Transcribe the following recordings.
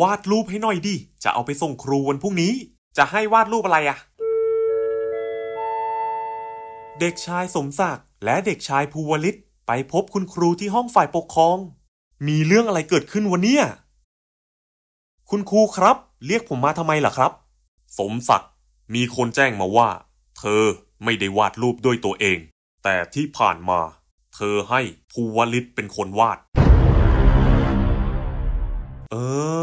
วาดรูปให้หน่อยดิ จะเอาไปส่งครูวันพรุ่งนี้ จะให้วาดรูปอะไรอะเด็กชายสมศักดิ์และเด็กชายภูวลิตไปพบคุณครูที่ห้องฝ่ายปกครอง มีเรื่องอะไรเกิดขึ้นวันเนี้ยคุณครูครับ เรียกผมมาทำไมล่ะครับ สมศักดิ์มีคนแจ้งมาว่า เธอไม่ได้วาดรูปด้วยตัวเอง แต่ที่ผ่านมา เธอให้ภูวลิตเป็นคนวาดเอ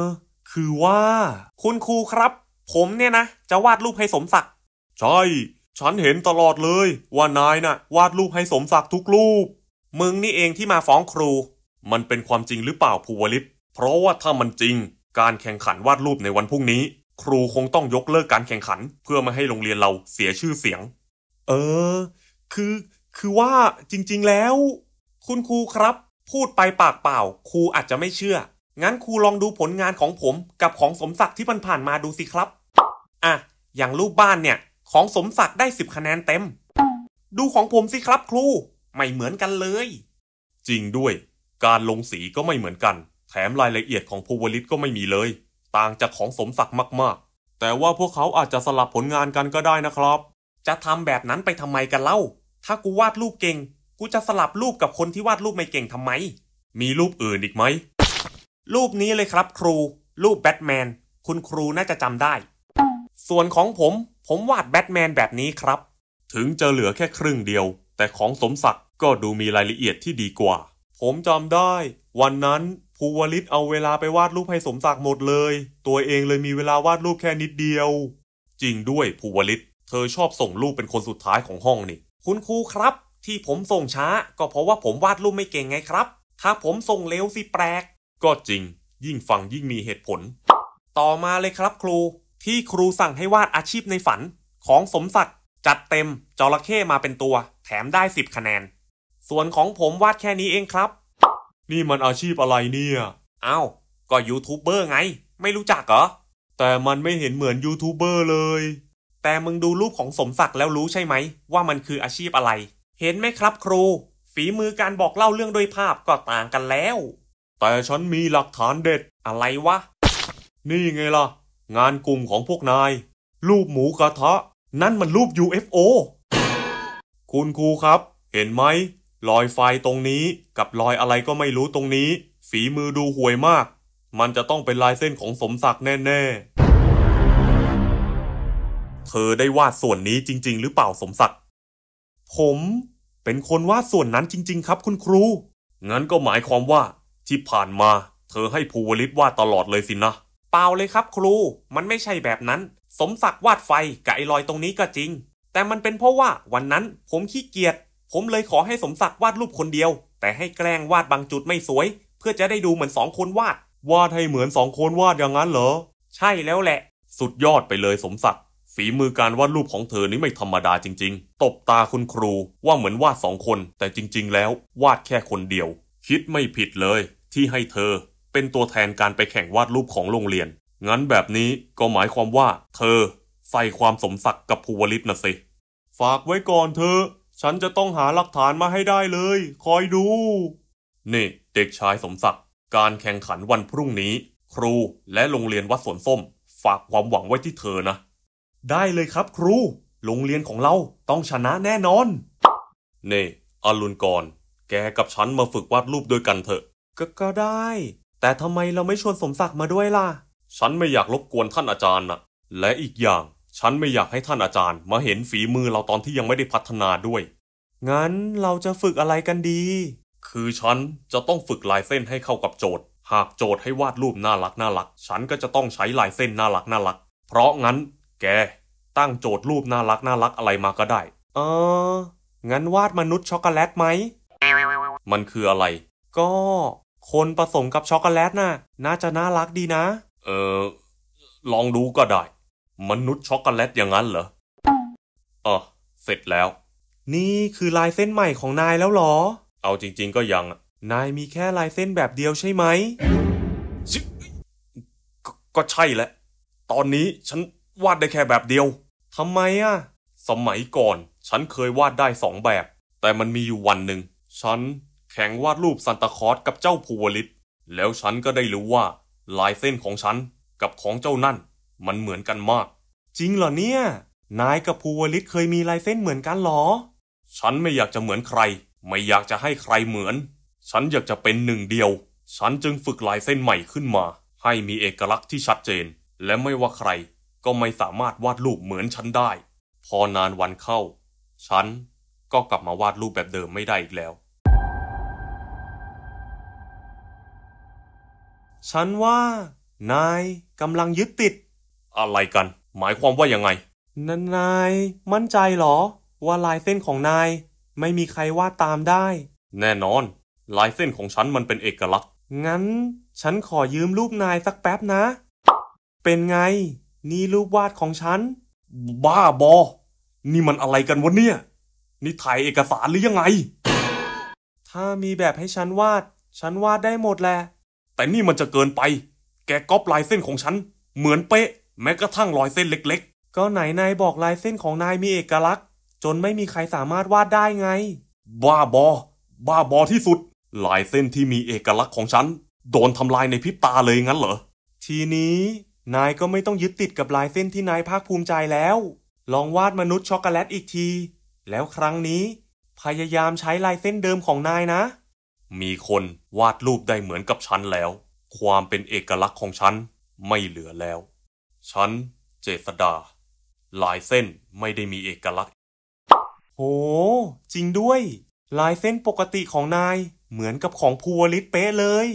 อ คือว่า คุณครูครับ ผมเนี่ยนะ จะวาดรูปให้สมศักดิ์ใช่ ฉันเห็นตลอดเลย ว่านายนะ่ะ วาดรูปให้สมศักดิ์ทุกรูป มึงนี่เองที่มาฟ้องครู มันเป็นความจริงหรือเปล่าภูวลิศเพราะว่าถ้ามันจริง การแข่งขันวาดรูปในวันพรุ่งนี้ ครูคงต้องยกเลิกการแข่งขันเพื่อไม่ให้โรงเรียนเราเสียชื่อเสียง เออ คือ คือว่าจริงๆแล้ว คุณครูครับ พูดไปปากเปล่าครูอาจจะไม่เชื่องั้นครูลองดูผลงานของผมกับของสมศักดิ์ที่มันผ่านมาดูสิครับอ่ะอย่างรูปบ้านเนี่ย ของสมศักดิ์ได้สิบคะแนนเต็ม ดูของผมสิครับครู ไม่เหมือนกันเลย จริงด้วย การลงสีก็ไม่เหมือนกัน แถมรายละเอียดของภูวลิตก็ไม่มีเลย ต่างจากของสมศักดิ์มากๆ แต่ว่าพวกเขาอาจจะสลับผลงานกันก็ได้นะครับ จะทำแบบนั้นไปทำไมกันเล่า ถ้ากูวาดรูปเก่ง กูจะสลับรูปกับคนที่วาดรูปไม่เก่งทำไม มีรูปอื่นอีกไหมรูปนี้เลยครับครู รูปแบทแมน คุณครูน่าจะจำได้ ส่วนของผม ผมวาดแบทแมนแบบนี้ครับ ถึงจะเหลือแค่ครึ่งเดียว แต่ของสมศักดิ์ก็ดูมีรายละเอียดที่ดีกว่า ผมจำได้ วันนั้น ภูวลิศเอาเวลาไปวาดรูปให้สมศักดิ์หมดเลย ตัวเองเลยมีเวลาวาดรูปแค่นิดเดียว จริงด้วยภูวลิศเธอชอบส่งรูปเป็นคนสุดท้ายของห้องนี่ คุณครูครับ ที่ผมส่งช้า ก็เพราะว่าผมวาดรูปไม่เก่งไงครับถ้าผมส่งเร็วสิแปลกก็จริง ยิ่งฟังยิ่งมีเหตุผล ต่อมาเลยครับครูที่ครูสั่งให้วาดอาชีพในฝัน ของสมศักดิ์จัดเต็มจระเข้มาเป็นตัว แถมได้สิบคะแนน ส่วนของผมวาดแค่นี้เองครับ นี่มันอาชีพอะไรเนี่ยอา้าว ก็ยูทูบเบอร์ไง ไม่รู้จักเหรอ แต่มันไม่เห็นเหมือนยูทูบเบอร์เลย แต่มึงดูรูปของสมศักดิ์แล้วรู้ใช่ไหมว่ามันคืออาชีพอะไร เห็นไหมครับ ครูฝีมือการบอกเล่าเรื่องด้วยภาพก็ต่างกันแล้วแต่ฉันมีหลักฐานเด็ดอะไรวะ นี่ไงล่ะ งานกลุ่มของพวกนาย รูปหมูกระทะนั่นมันรูป UFO คุณครูครับ เห็นไหมรอยไฟตรงนี้กับรอยอะไรก็ไม่รู้ตรงนี้ ฝีมือดูห่วยมาก มันจะต้องเป็นลายเส้นของสมศักดิ์แน่ๆ เธอได้วาดส่วนนี้จริงๆ หรือเปล่าสมศักดิ์ผม เป็นคนวาดส่วนนั้นจริงๆ ครับ คุณครูงั้นก็หมายความว่าที่ผ่านมา เธอให้ภูวลิศวาดตลอดเลยสินะเปล่าเลยครับครู มันไม่ใช่แบบนั้น สมศักดิ์วาดไฟกับไอ้ลอยตรงนี้ก็จริง แต่มันเป็นเพราะว่าวันนั้น ผมขี้เกียจผมเลยขอให้สมศักดิ์วาดรูปคนเดียว แต่ให้แกล้งวาดบางจุดไม่สวย เพื่อจะได้ดูเหมือนสองคนวาดวาดให้เหมือนสองคนวาดอย่างนั้นเหรอ ใช่แล้วแหละ สุดยอดไปเลยสมศักดิ์ฝีมือการวาดรูปของเธอนี่ไม่ธรรมดาจริง ๆ ตบตาคุณครูว่าเหมือนวาดสองคนแต่จริงๆ แล้ววาดแค่คนเดียวคิดไม่ผิดเลย ที่ให้เธอ เป็นตัวแทนการไปแข่งวาดรูปของโรงเรียน งั้นแบบนี้ก็หมายความว่า เธอใส่ความสมศักดิ์กับภูวลิศนะสิ ฝากไว้ก่อนเธอ ฉันจะต้องหาหลักฐานมาให้ได้เลย คอยดู นี่ เด็กชายสมศักดิ์ การแข่งขันวันพรุ่งนี้ ครูและโรงเรียนวัดสวนส้ม ฝากความหวังไว้ที่เธอนะ ได้เลยครับ ครู โรงเรียนของเราต้องชนะแน่นอน นี่อรุณกรแกกับฉันมาฝึกวาดรูปด้วยกันเถอะ ก็ก็ได้ แต่ทำไมเราไม่ชวนสมศักดิ์มาด้วยล่ะ ฉันไม่อยากรบกวนท่านอาจารย์นะและอีกอย่าง ฉันไม่อยากให้ท่านอาจารย์ มาเห็นฝีมือเราตอนที่ยังไม่ได้พัฒนาด้วย งั้นเราจะฝึกอะไรกันดี คือฉันจะต้องฝึกลายเส้นให้เข้ากับโจทย์ หากโจทย์ให้วาดรูปน่ารักน่ารัก ฉันก็จะต้องใช้ลายเส้นน่ารักน่ารัก เพราะงั้นแกตั้งโจทย์รูปน่ารักน่ารักอะไรมาก็ได้เอองั้นวาดมนุษย์ช็อกโกแลตไหมมันคืออะไร ก็คนผสมกับช็อกโกแลตนะ่ะน่าจะน่ารักดีนะ เออ ลองดูก็ได้ มนุษย์ช็อกโกแลตอย่างนั้นเหรอ อ๋อ เสร็จแล้ว นี่คือลายเส้นใหม่ของนายแล้วหรอ เอาจริง ๆก็ยัง นายมีแค่ลายเส้นแบบเดียวใช่ไหมกก็ใช่แหละ ตอนนี้ฉันวาดได้แค่แบบเดียว ทำไมอะสมัยก่อน ฉันเคยวาดได้สองแบบ แต่มันมีอยู่วันหนึ่งฉันแข่งวาดรูปซันตาคอสกับเจ้าภูวลิตแล้วฉันก็ได้รู้ว่าลายเส้นของฉัน กับของเจ้านั่น มันเหมือนกันมาก จริงเหรอเนี่ย นายกับภูวลิตเคยมีลายเส้นเหมือนกันหรอฉันไม่อยากจะเหมือนใคร ไม่อยากจะให้ใครเหมือน ฉันอยากจะเป็นหนึ่งเดียว ฉันจึงฝึกลายเส้นใหม่ขึ้นมา ให้มีเอกลักษณ์ที่ชัดเจน และไม่ว่าใครก็ไม่สามารถวาดรูปเหมือนฉันได้ พอนานวันเข้า ฉันก็กลับมาวาดรูปแบบเดิมไม่ได้อีกแล้วฉันว่า นายกำลังยึดติด อะไรกัน หมายความว่ายังไงนนายมั่นใจเหรอ ว่าลายเส้นของนายไม่มีใครวาดตามได้ แน่นอน ลายเส้นของฉันมันเป็นเอกลักษณ์งั้นฉันขอยืมรูปนายสักแป๊บนะ เป็นไงนี่รูปวาดของฉัน บ้าบอ นี่มันอะไรกันวะเนี่ยนี่ถ่ายเอกสารหรือยังไง ถ้ามีแบบให้ฉันวาด ฉันวาดได้หมดแหละแต่นี่มันจะเกินไป แกก๊อปลายเส้นของฉันเหมือนเป๊ะ แม้กระทั่งรอยเส้นเล็กๆ ก็ไหนนายบอกลายเส้นของนายมีเอกลักษณ์ จนไม่มีใครสามารถวาดได้ไง บ้าบอ บ้าบอที่สุดลายเส้นที่มีเอกลักษณ์ของฉันโดนทำลายในพริบตาเลยงั้นเหรอ ทีนี้นายก็ไม่ต้องยึดติดกับลายเส้นที่นายภาคภูมิใจแล้ว ลองวาดมนุษย์ช็อกโกแลตอีกที แล้วครั้งนี้พยายามใช้ลายเส้นเดิมของนายนะมีคนวาดรูปได้เหมือนกับฉันแล้ว ความเป็นเอกลักษณ์ของฉัน ไม่เหลือแล้ว ฉัน เจษดาลายเส้นไม่ได้มีเอกลักษณ์ โห จริงด้วย ลายเส้นปกติของนายเหมือนกับของภูวลิศเป๊ะเลย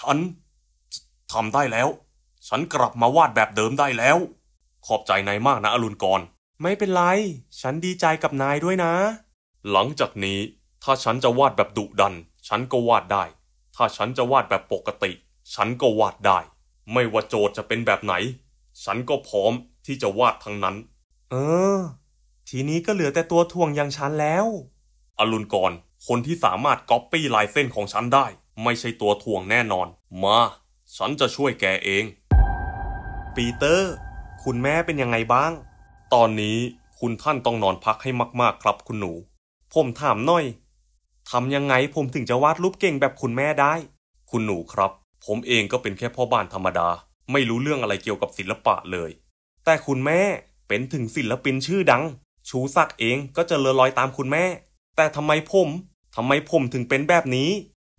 ฉันทำได้แล้ว ฉันกลับมาวาดแบบเดิมได้แล้ว ขอบใจนายมากนะอรุณกรไม่เป็นไร ฉันดีใจกับนายด้วยนะ หลังจากนี้ถ้าฉันจะวาดแบบดุดันฉันก็วาดได้ ถ้าฉันจะวาดแบบปกติ ฉันก็วาดได้ ไม่ว่าโจทย์จะเป็นแบบไหน ฉันก็พร้อมที่จะวาดทั้งนั้น เออ ทีนี้ก็เหลือแต่ตัวทวงอย่างฉันแล้ว อรุณกร คนที่สามารถก๊อปปี้ลายเส้นของฉันได้ ไม่ใช่ตัวทวงแน่นอน มา ฉันจะช่วยแกเอง ปีเตอร์ คุณแม่เป็นยังไงบ้าง ตอนนี้คุณท่านต้องนอนพักให้มากๆครับ คุณหนู ผมถามหน่อยทำยังไงผมถึงจะวาดรูปเก่งแบบคุณแม่ได้ คุณหนูครับ ผมเองก็เป็นแค่พ่อบ้านธรรมดา ไม่รู้เรื่องอะไรเกี่ยวกับศิลปะเลย แต่คุณแม่เป็นถึงศิลปินชื่อดัง ชูศักเองก็จะเลอลอยตามคุณแม่ แต่ทำไมผม ทำไมผมถึงเป็นแบบนี้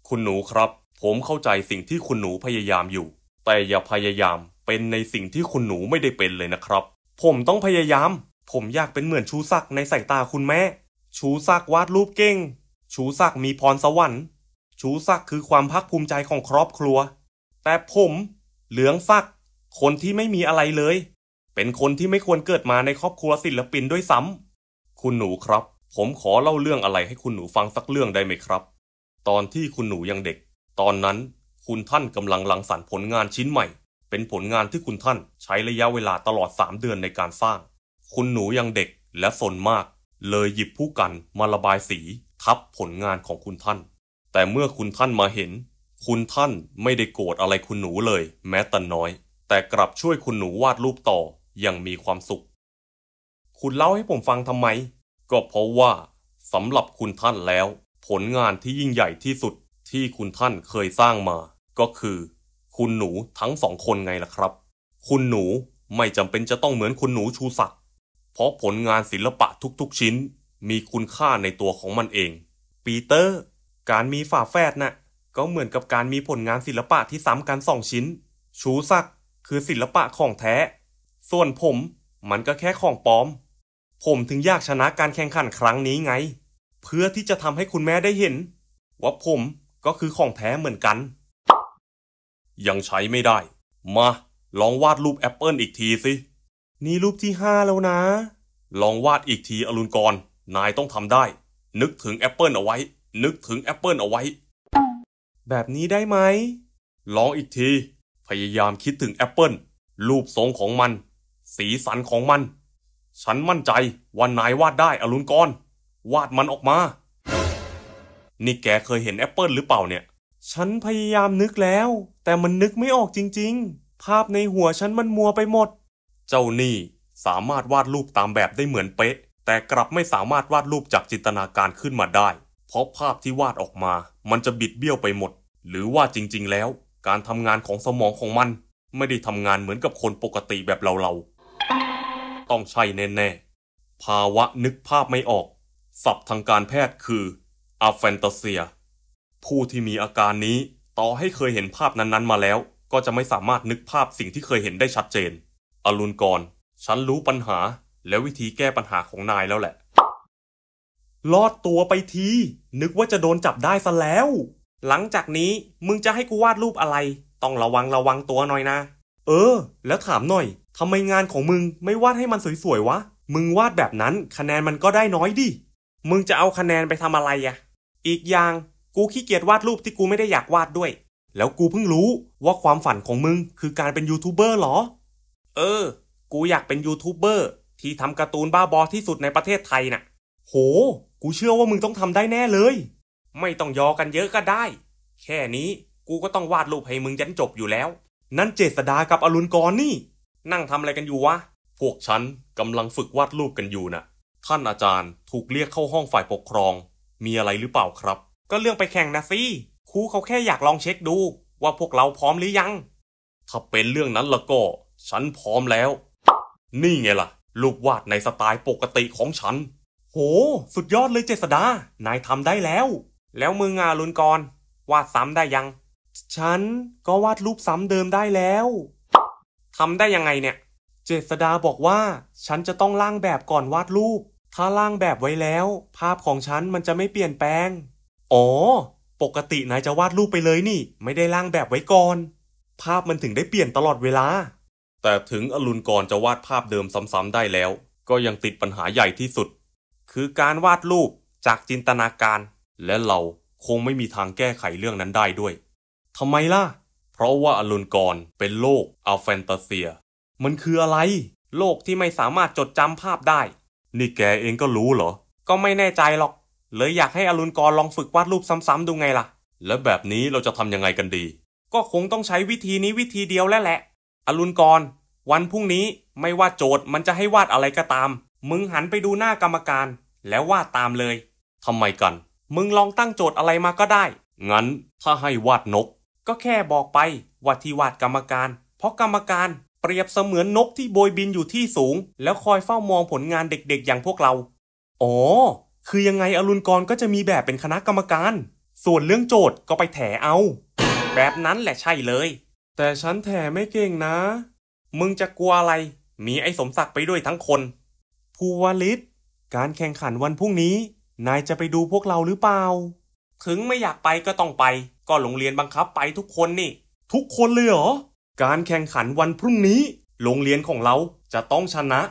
คุณหนูครับ ผมเข้าใจสิ่งที่คุณหนูพยายามอยู่ แต่อย่าพยายามเป็นในสิ่งที่คุณหนูไม่ได้เป็นเลยนะครับ ผมต้องพยายาม ผมอยากเป็นเหมือนชูศักในสายตาคุณแม่ ชูศักวาดรูปเก่งชูศักมีพรสวรรค์ ชูศักคือความภาคภูมิใจของครอบครัว แต่ผม เหลืองศัก คนที่ไม่มีอะไรเลย เป็นคนที่ไม่ควรเกิดมาในครอบครัวศิลปินด้วยซ้ำคุณหนูครับ ผมขอเล่าเรื่องอะไรให้คุณหนูฟังสักเรื่องได้ไหมครับ ตอนที่คุณหนูยังเด็ก ตอนนั้นคุณท่านกำลังลังสรรผลงานชิ้นใหม่ เป็นผลงานที่คุณท่านใช้ระยะเวลาตลอดสามเดือนในการสร้าง คุณหนูยังเด็กและสนมาก เลยหยิบผู้กันมาระบายสีทับผลงานของคุณท่าน แต่เมื่อคุณท่านมาเห็น คุณท่านไม่ได้โกรธอะไรคุณหนูเลย แม้แต่น้อย แต่กลับช่วยคุณหนูวาดรูปต่ออย่างมีความสุข คุณเล่าให้ผมฟังทำไม ก็เพราะว่าสำหรับคุณท่านแล้ว ผลงานที่ยิ่งใหญ่ที่สุดที่คุณท่านเคยสร้างมา ก็คือ คุณหนูทั้งสองคนไงล่ะครับ คุณหนูไม่จำเป็นจะต้องเหมือนคุณหนูชูศักดิ์ เพราะผลงานศิลปะทุกๆชิ้นมีคุณค่าในตัวของมันเอง ปีเตอร์ การมีฝาแฝดนะ่ะก็เหมือนกับการมีผลงานศิลปะที่ซ้ำกันสองชิ้น ชูสัก คือศิลปะของแท้ ส่วนผม มันก็แค่ของปลอม ผมถึงอยากชนะการแข่งขันครั้งนี้ไง เพื่อที่จะทำให้คุณแม่ได้เห็น ว่าผมก็คือของแท้เหมือนกัน ยังใช้ไม่ได้ มา ลองวาดรูปแอปเปิลอีกทีสิ นี่รูปที่ห้าแล้วนะ ลองวาดอีกทีอรุณกรนายต้องทำได้ นึกถึงแอปเปิลเอาไว้ นึกถึงแอปเปิลเอาไว้ แบบนี้ได้ไหมลองอีกที พยายามคิดถึงแอปเปิลรูปทรงของมัน สีสันของมัน ฉันมั่นใจว่านายวาดได้อลุนกอน วาดมันออกมา นี่แกเคยเห็นแอปเปิลหรือเปล่าเนี่ย ฉันพยายามนึกแล้ว แต่มันนึกไม่ออกจริงๆ ภาพในหัวฉันมันมัวไปหมด เจ้านี่สามารถวาดรูปตามแบบได้เหมือนเป๊ะแต่กลับไม่สามารถวาดรูปจากจินตนาการขึ้นมาได้ เพราะภาพที่วาดออกมามันจะบิดเบี้ยวไปหมด หรือว่าจริงๆแล้ว การทำงานของสมองของมัน ไม่ได้ทำงานเหมือนกับคนปกติแบบเราๆ ต้องใช่แน่ๆ ภาวะนึกภาพไม่ออก ศัพท์ทางการแพทย์คืออาแฟนตาเซีย ผู้ที่มีอาการนี้ต่อให้เคยเห็นภาพนั้นๆมาแล้ว ก็จะไม่สามารถนึกภาพสิ่งที่เคยเห็นได้ชัดเจน อรุณกรฉันรู้ปัญหาและวิธีแก้ปัญหาของนายแล้วแหละ ลอดตัวไปที นึกว่าจะโดนจับได้ซะแล้ว หลังจากนี้มึงจะให้กูวาดรูปอะไร ต้องระวังระวังตัวหน่อยนะ เออ แล้วถามหน่อยทำไมงานของมึงไม่วาดให้มันสวยๆวะ มึงวาดแบบนั้นคะแนนมันก็ได้น้อยดิ มึงจะเอาคะแนนไปทำอะไรอะอีกอย่างกูขี้เกียจวาดรูปที่กูไม่ได้อยากวาดด้วย แล้วกูเพิ่งรู้ ว่าความฝันของมึงคือการเป็นยูทูบเบอร์หรอ เออ กูอยากเป็นยูทูบเบอร์ที่ทำการ์ตูนบ้าบอที่สุดในประเทศไทยนะ่ะ โห กูเชื่อว่ามึงต้องทำได้แน่เลย ไม่ต้องยอกันเยอะก็ได้ แค่นี้กูก็ต้องวาดรูปให้มึงยันจบอยู่แล้ว นั่นเจษดากับอรุณกรนี่ นั่งทำอะไรกันอยู่วะ พวกฉันกำลังฝึกวาดรูปกันอยู่นะ่ะ ท่านอาจารย์ถูกเรียกเข้าห้องฝ่ายปกครอง มีอะไรหรือเปล่าครับ ก็เรื่องไปแข่งนะสิครูเขาแค่อยากลองเช็คดู ว่าพวกเราพร้อมหรือยัง ถ้าเป็นเรื่องนั้นละก็ฉันพร้อมแล้ว นี่ไงล่ะรูปวาดในสไตล์ปกติของฉัน โห สุดยอดเลยเจษดา นายทำได้แล้ว แล้วมืงองาลุนกรวาดซ้ำได้ยัง ฉันก็วาดรูปซ้ำเดิมได้แล้ว ทำได้ยังไงเนี่ย เจษดาบอกว่า ฉันจะต้องล่างแบบก่อนวาดรูป ถ้าล่างแบบไว้แล้ว ภาพของฉันมันจะไม่เปลี่ยนแปลง อ๋อ ปกตินายจะวาดรูปไปเลยนี่ ไม่ได้ล่างแบบไว้ก่อน ภาพมันถึงได้เปลี่ยนตลอดเวลาแต่ถึงอลุนกรจะวาดภาพเดิมซ้ำๆได้แล้ว ก็ยังติดปัญหาใหญ่ที่สุด คือการวาดรูปจากจินตนาการ และเราคงไม่มีทางแก้ไขเรื่องนั้นได้ด้วยทำไมล่ะ เพราะว่าอลุนกรเป็นโลกอัลแฟนตาเซีย มันคืออะไร โลกที่ไม่สามารถจดจำภาพได้ นี่แกเองก็รู้เหรอ ก็ไม่แน่ใจหรอกเลยอยากให้อลุนกรลองฝึกวาดรูปซ้ำๆดูไงล่ะ และแบบนี้เราจะทำยังไงกันดี ก็คงต้องใช้วิธีนี้วิธีเดียวแล้วแหละอรุณกรวันพรุ่งนี้ไม่ว่าโจทย์มันจะให้วาดอะไรก็ตาม มึงหันไปดูหน้ากรรมการ แล้ววาดตามเลยทำไมกัน มึงลองตั้งโจทย์อะไรมาก็ได้ งั้นถ้าให้วาดนก ก็แค่บอกไปว่าที่วาดกรรมการ เพราะกรรมการเปรียบเสมือนนกที่โบยบินอยู่ที่สูง แล้วคอยเฝ้ามองผลงานเด็กๆอย่างพวกเรา อ๋อ คือยังไงอรุณกรก็จะมีแบบเป็นคณะกรรมการ ส่วนเรื่องโจทย์ก็ไปแถเอา แบบนั้นแหละใช่เลยแต่ฉันแถไม่เก่งนะ มึงจะกลัวอะไร มีไอ้สมศักดิ์ไปด้วยทั้งคน ภูวลิศ การแข่งขันวันพรุ่งนี้ นายจะไปดูพวกเราหรือเปล่า ถึงไม่อยากไปก็ต้องไป ก็โรงเรียนบังคับไปทุกคนนี่ ทุกคนเลยเหรอ การแข่งขันวันพรุ่งนี้ โรงเรียนของเราจะต้องชนะ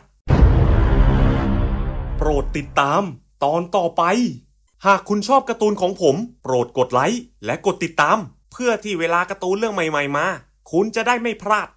โปรดติดตาม ตอนต่อไป หากคุณชอบการ์ตูนของผม โปรดกดไลค์และกดติดตาม เพื่อที่เวลาการ์ตูนเรื่องใหม่ๆมาคุณจะได้ไม่พลาด